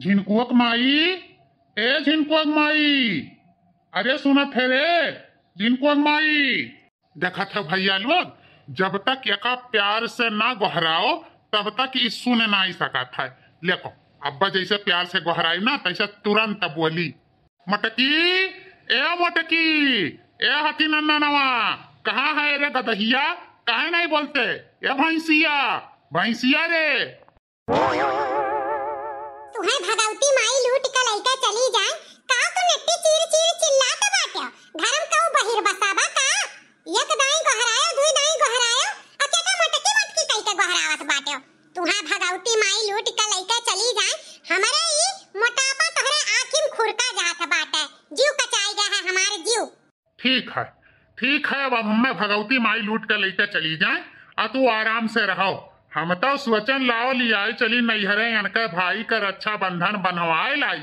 झिनकुक माई ए झिनकुक माई अरे सुना फेरे झिनकुक माई देखा था भैया लोग जब तक एक प्यार से ना गोहराओ तब तक इस सुन ना ही सका था लेको अब्बा जैसे प्यार से गोहराई ना तैसे तुरंत बोली मटकी ए मटकी ए हथी नन्ना नवा कहा है रे गदहिया कहा नहीं बोलते ए भैंसिया भैंसिया रे तुहर भगवती माई लूट का लइका चली जाए का तू नट्टी चीर चीर चिल्लात बाटे धर्म कहू बहिर बसाबा का एक तो दाई गहरायो दुई दाई गहरायो अ केटा मटकी मटकी कई के गहरावत बाटे तुहा भगवती माई लूट का लइका चली जाए हमरे ई मोटापा तोहरे आखिम खुरका जात बाटे जीव कचाई गया है हमारे जीव ठीक है ठीक है अब हम मैं भगवती माई लूट का लइका चली जाए अ तू आराम से रहो हम तो स्वचन लाओ लिया चली नैहरे अनक भाई कर रक्षा अच्छा बंधन बनवाए लाई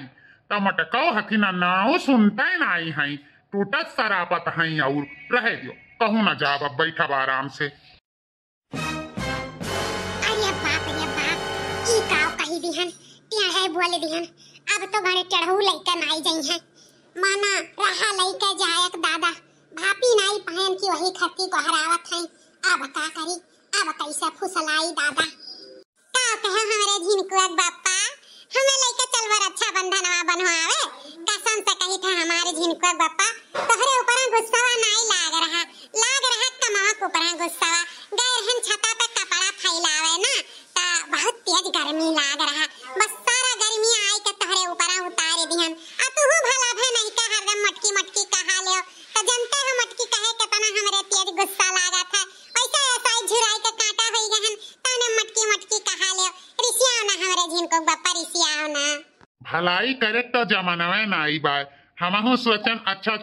तो मटको हथिन नाऊ सुनते नाई हई टूटत सरापत हई और रह दियो कहूँ न जाब अब बैठब आराम से है बोले दिहन अब तो घरे चढ़ऊ नाई है माना रहा लइका जायक दादा भापी नाई पहन की वही खत्ती को हरावत अब का करी अब कैसे फुसलाई दादा का कहे हमरे झिनकुआ बापा हमें लइका चलवर अच्छा बंधनवा बनवावे कसम से कही था हमारे झिनकुआ बापा तोहरे ऊपर गुस्सावा नहीं लाग रहा लाग रहा कमावा के ऊपर गुस्सावा गए रहन छता पे कपड़ा फैलावे ना ता बहुत तेज गर्मी लाग रहा भलाई करे तो में ना आई बा हमहू सोचन अच्छा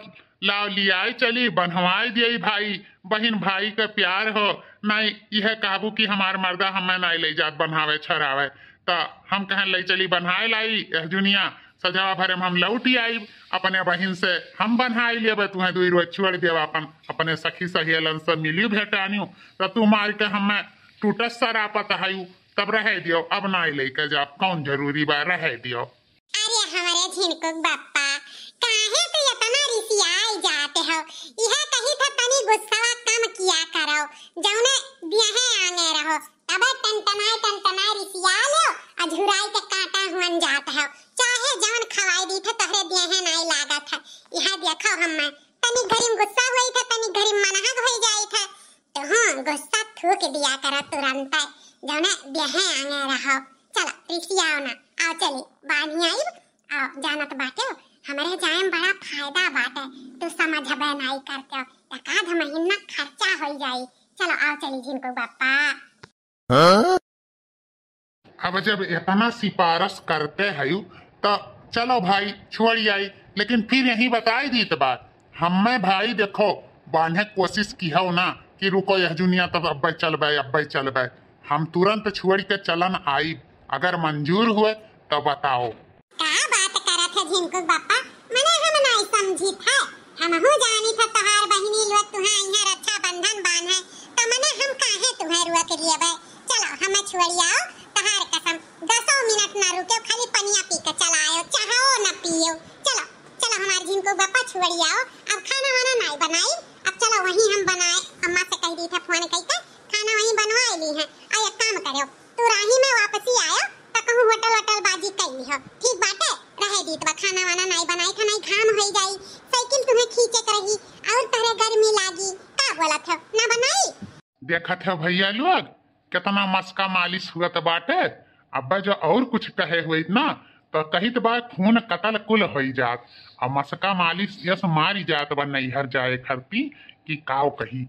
लाव लियाई चली बनवाई दिए भाई बहन भाई का प्यार हो नहीं यह काबू कि हमार मर्दा हमें नहीं ले जात बनावे छरावे तो हम कहन ले चली बनाए लाई जुनिया सजावा भरे में हम लौटी आई अपने बहन से हम बनहाई ले तुहे दुई रोज छोड़ देव अपन अपने सखी सहेलन से मिली भेटानी तो तू मार के हमें टूटस सरापत हयू तब रह दियो अब ना लेकर जाओ कौन जरूरी बा रह दियो झिनकुक बापा काहे तो यतना रिसियाई जाते हो यह कही था तनी गुस्सावा कम किया करो जौने दिहे आंगे रहो तब टनटनाए टनटनाए रिसिया लो अझुराई के कांटा हुन जात हो चाहे जवन खवाई दी था तहरे दिहे नाई लागा था यह देखो हम तनी घरी गुस्सा हुई था तनी घरी मनहग हो जाई था तो हां गुस्सा थूक दिया करो तुरंत जौने दिहे आंगे रहो चला रिसिया आओ चली बानी आई जानत तो बाटे हमरे जाए में बड़ा फायदा बाटे तू समझबे नहीं करते ध महीना खर्चा हो जाई चलो आओ चली जिनको बापा हाँ? अब जब इतना सिफारिश करते हयू तो चलो भाई छोड़ आई लेकिन फिर यही बताई दी तो बात हमें भाई देखो बांधे कोशिश की हो ना कि रुको यह जुनिया तब तो अब चल अब्बे चलबे चल चलबे हम तुरंत छोड़ के चलन आई अगर मंजूर हुए तो बताओ हेमकुश बापा मने हम नाय समझी था हम हो जानी था तहार बहिनी लो तुहा इहा रक्षा बंधन बान है तो मने हम काहे तुहा रुआ के लिए बे चलो हम छोड़ी आओ तहार कसम दसो मिनट ना रुके खाली पनिया पी के चला आयो चाहो ना पियो चलो चलो हमार जिनको बापा छोड़ी आओ देखत है भैया लोग कितना मस्का मालिश हुआ तो बाटे अब जो और कुछ कहे हुई ना तो कहित बा खून कतल कुल हो जात और मस्का मालिश यस मारी जात बा नैहर जाए खरती कि काव कही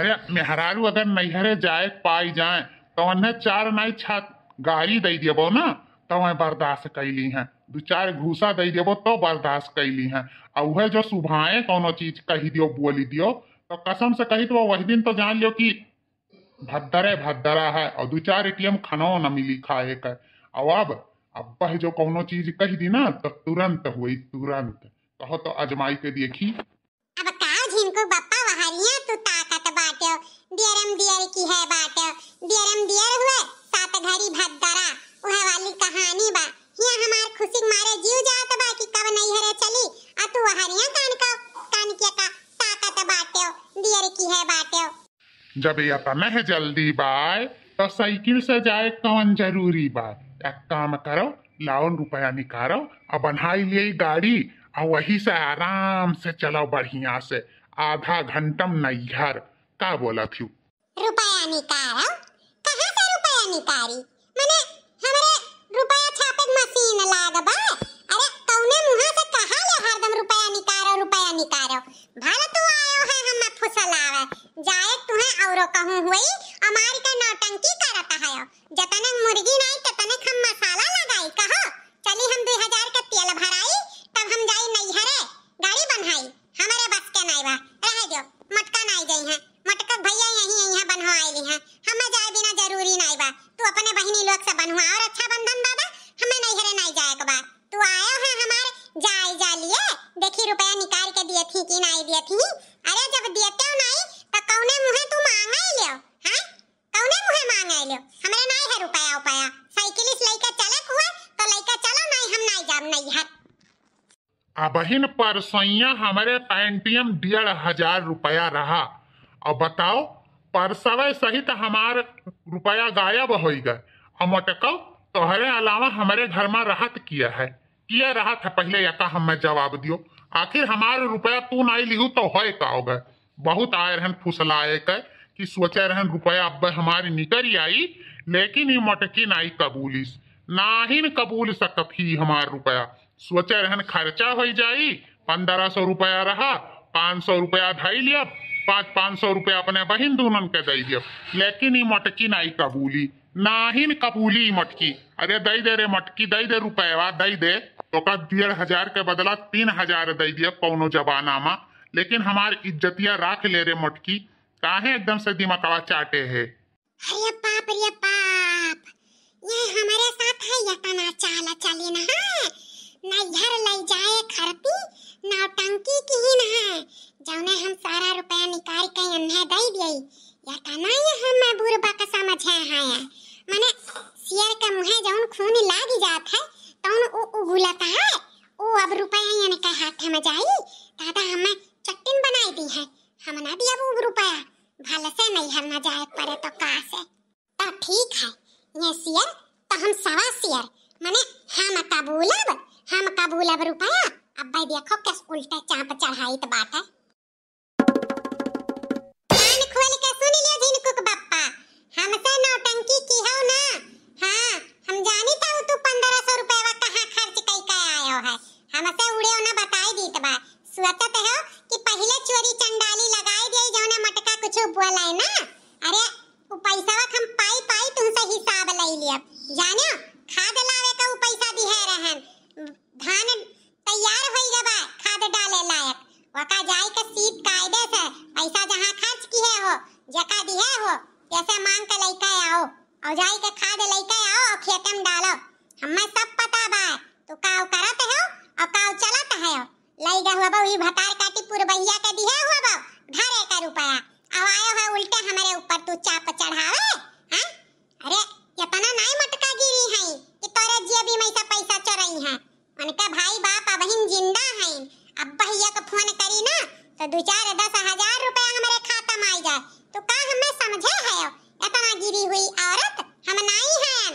अरे मेहरारू अगर नैहरे जाए पाई जाए तो उन्हें चार नाई छत गाड़ी दे देबो ना तो वह बर्दाश्त कैली है दो चार घूसा दे देबो तो बर्दाश्त कैली है और वह जो सुभाए कोनो चीज कही दियो बोली दियो तो कसम से कही तो वही दिन तो जान लियो कि भद्दरे भद्दरा है और दो चार एटीएम खनो न मिली खाए एक अब अब अब जो कोनो चीज कह दी ना तो तुरंत हुई तुरंत कहो तो अजमाई के देखी अब का बप्पा वहारिया तू तो ताकत की है हुए सात घड़ी भद्दरा वह वाली कहानी बा हमार खुशी मारे जीव जात बा कब नहीं हरे चली आ तू वहारिया कान का कान किया का ताकत की है जब अपमह जल्दी बाय तो साइकिल से जाए कौन जरूरी बाय एक काम करो लाउन रुपया निकालो और बनाई लिए गाड़ी और वही से आराम से चलो बढ़िया से आधा घंटम नैहर का बोला थी रुपया निकालो कहाँ से रुपया निकाली आ बहिन परसैया हमरे पैंटियम डेढ़ हजार रुपया रहा और बताओ परसवे सहित हमार रुपया गायब हो गए हम अटकव तोहरे अलावा हमारे घर में राहत किया है किया राहत है पहले या का हमें जवाब दियो आखिर हमारे रुपया तू नहीं लिहू तो है का होगा बहुत आए रहन फुसलाए के कि सोचे रहन रुपया अब हमारी निकल आई लेकिन ये मटकी नहीं कबूलिस ना ही कबूल सकती हमारे रुपया सोचे रहन खर्चा हो जाई पंद्रह सौ रुपया रहा पाँच सौ रुपया धाई लिया पाँच पाँच सौ रुपया अपने बहन दुनन के दे दियो लेकिन ये मटकी नहीं कबूली ना ही कबूली मटकी अरे दे दे रे मटकी दे दे रुपया दे दे तो का डेढ़ हजार के बदला तीन हजार दे दिया कोनो जबाना में लेकिन हमार इज्जतिया राख ले रे मटकी काहे एकदम से दिमागवा चाटे है अरे पाप रे पाप ये हमारे साथ है ये तना चाल चली ना है हाँ, नैहर लई जाए खरपी नावटंकी की ही जौने हम सारा रुपया निकाल के अन्हे दई दियई या कना तो ये हम बुरबा का समझ है हाया माने शेर का मुहे जौन खून लाग जात है तौन ओ उगुलत है ओ अब रुपया यानी का हाथ में जाई दादा हमें चट्टन बनाई दी है हम ना दिया वो रुपया भल से नैहर ना जाए पड़े तो का से तो ठीक है ये शेर तो हम सवा शेर माने हम तबूलब हम का भूला बरू पाया अब भाई देखो कस उल्टा चाप चढ़ाई तो बात है कान खोल के सुन लियो जिन कुक बप्पा हमसे नौटंकी की हो ना हां हम जानी था तू 1500 रुपया कहां खर्च कई का आयो है हमसे उड़े ना बताई दी तबा सुअतत है कि पहले चोरी चंडाली लगाई दी ना मटका कुछ बोला है ना अरे वो पैसा हम पाई पाई तुमसे हिसाब ले लिया जानियो धान तैयार होई गबा खाद डाले लायक वका जाई के सीध कायदे से पैसा जहां खर्च किए हो जका दिए हो जैसे मांग के लइका आओ और जाई के खाद लइका आओ और खेत में डालो हमें सब पता बा तू काव करत है और काव चलत है लई गहुआ बहु ई भतार काटी पुरबहिया के दिए हुआ बहु घरे का रुपया अब आयो है उल्टे हमारे ऊपर तू चाप चढ़ावे हैं अरे ये तना नहीं मटका गिरी है कि तोरे जिए भी मैं पैसा चोरई है उनका भाई बाप अबहिन जिंदा है अब भैया को फोन करी ना तो दो चार दस हजार रुपया हमारे खाता में आ जाए तो का हमें समझे है इतना गिरी हुई औरत हम नहीं हैं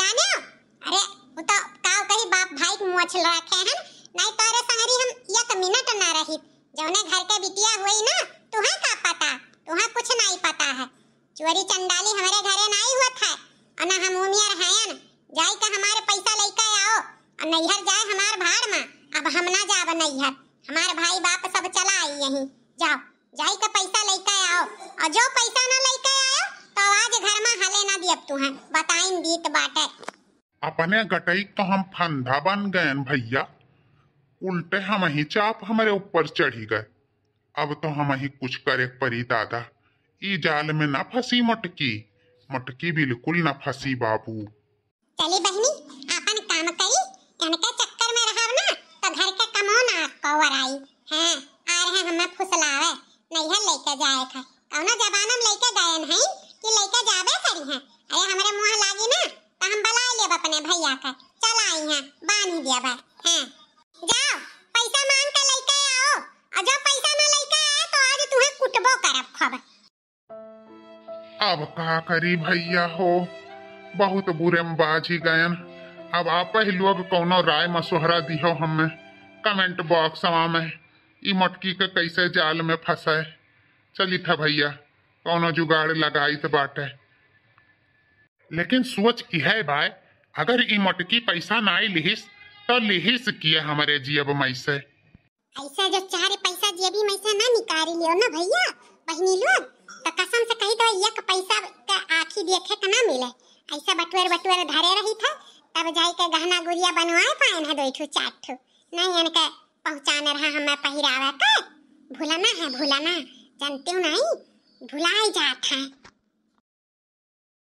जाने अरे वो तो का कही बाप भाई को मोछ रखे हैं नहीं तो अरे संगरी हम एक मिनट ना रही जौने घर के बिटिया हुई ना तुम्हें का पता तुम्हें कुछ नहीं पता है चोरी चंडाली हमारे घरे नहीं हुआ था और ना हम उमियर हैं जाई का हमारे पैसा लेकर अब नैहर जाए हमार भाड़ में अब हम ना जाब नैहर हमार भाई बाप सब चला आई यहीं जाओ जाई तो पैसा लेके आओ और जो पैसा ना लेके आयो तो आज घर में हले ना दिए तू है बताइन बीत बाटे अपने गटई तो हम फंदा बन गए भैया उल्टे हम ही चाप हमारे ऊपर चढ़ी गए अब तो हम ही कुछ करे परी दादा ई जाल में ना फंसी मटकी मटकी बिल्कुल ना फंसी बाबू चली बहुर आई हैं आ रहे हमें फुसलावे नहीं है लेके जाए था कौना जबान हम लेके गए नहीं कि लेके जाबे करी हैं अरे हमारे मुंह लागी ना तो हम बुला ले अपने भैया का चल आई हैं बानी बा हैं हाँ। जाओ पैसा मांग के लेके आओ और जो पैसा ना लेके आए तो आज तुम्हें कुटबो करब खब अब का करी भैया हो बहुत बुरे में बाजी गयन अब आप ही लोग कौनो राय दी हो हमें कमेंट बॉक्सवा में ई मटकी के कैसे जाल में फंसे चली था भैया कौनो जुगाड़ लगाई लगाइत बाटे लेकिन सोच है भाई अगर ई मटकी पैसा ना लिहिस तो लिहिस किए हमारे जीव मई से ऐसा जो चार पैसा जेबी मई से ना निकाल लियो ना भैया बहनी लोग तो कसम से कही तो एक पैसा का आखी देखे का ना मिले ऐसा बटुएर बटुएर धरे रही था तब जाई के गहना गुड़िया बनवाए पाए ना दो चार ठो नहीं इनके पहुँचाने रहा हमें पहिरावे का भूलना है भूलना जानती हूँ नहीं भुलाई जात है